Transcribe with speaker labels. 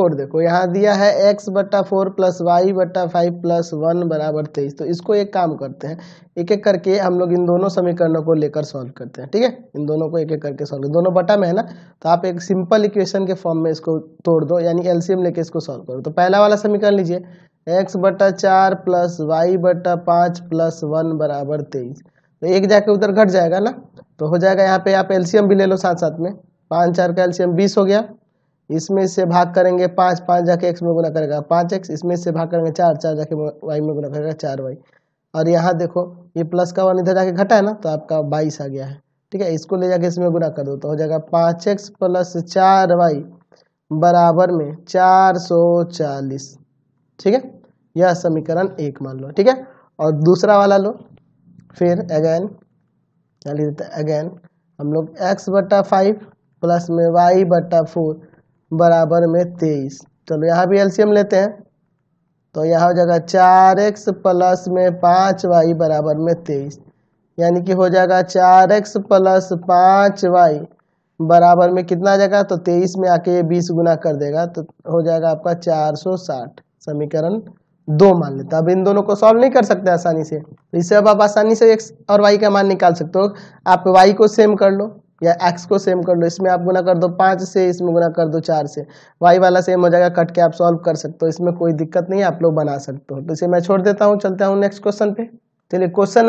Speaker 1: four देखो यहाँ दिया है एक्स बट्टा फोर प्लस वाई बट्टा फाइव प्लस वन बराबर तेईस तो इसको एक काम करते हैं एक एक करके हम लोग इन दोनों समीकरणों को लेकर सॉल्व करते हैं ठीक है इन दोनों को एक एक करके सॉल्व दोनों बटा में है ना तो आप एक सिंपल इक्वेशन के फॉर्म में इसको तोड़ दो यानी एलसीएम लेके इसको सॉल्व करो तो पहला वाला समीकरण लीजिए एक्स बटा चार प्लस वाई बटा पाँच प्लस वन बराबर तेईस तो एक जाके उधर घट जाएगा ना तो हो जाएगा यहाँ पे आप एलसीएम भी ले लो साथ साथ में पाँच चार का एलसीएम बीस हो गया इसमें से भाग करेंगे पाँच पाँच जाके एक्स में गुना करेगा पाँच एक्स इसमें से भाग करेंगे चार चार जाके वाई में गुना करेगा चार वाई और यहाँ देखो ये प्लस का वन इधर जाके घटा है ना तो आपका बाईस आ गया है ठीक है इसको ले जाके इसमें गुना कर दो तो हो जाएगा पाँच एक्स प्लस चार वाई बराबर में चार सौ चालीस ठीक है यह समीकरण एक मान लो ठीक है और दूसरा वाला लो फिर अगेन अगेन हम लोग एक्स बटा फाइव प्लस में वाई बटा फोर बराबर में तेईस चलो यहाँ भी एलसीएम लेते हैं तो यहाँ हो जाएगा चार एक्स प्लस में पाँच वाई बराबर में तेईस यानी कि हो जाएगा चार एक्स प्लस पाँच वाई बराबर में कितना आ जाएगा तो तेईस में आके ये बीस गुना कर देगा तो हो जाएगा आपका चार सौ साठ समीकरण दो मान लेते अब इन दोनों को सॉल्व नहीं कर सकते आसानी से तो इससे अब आप आसानी से एक्स और वाई का मान निकाल सकते हो आप वाई को सेम कर लो या एक्स को सेम कर लो इसमें आप गुना कर दो पाँच से इसमें गुना कर दो चार से वाई वाला सेम हो जाएगा कट के आप सॉल्व कर सकते हो इसमें कोई दिक्कत नहीं है आप लोग बना सकते हो तो इसे मैं छोड़ देता हूँ चलता हूँ नेक्स्ट क्वेश्चन पे चलिए क्वेश्चन नंबर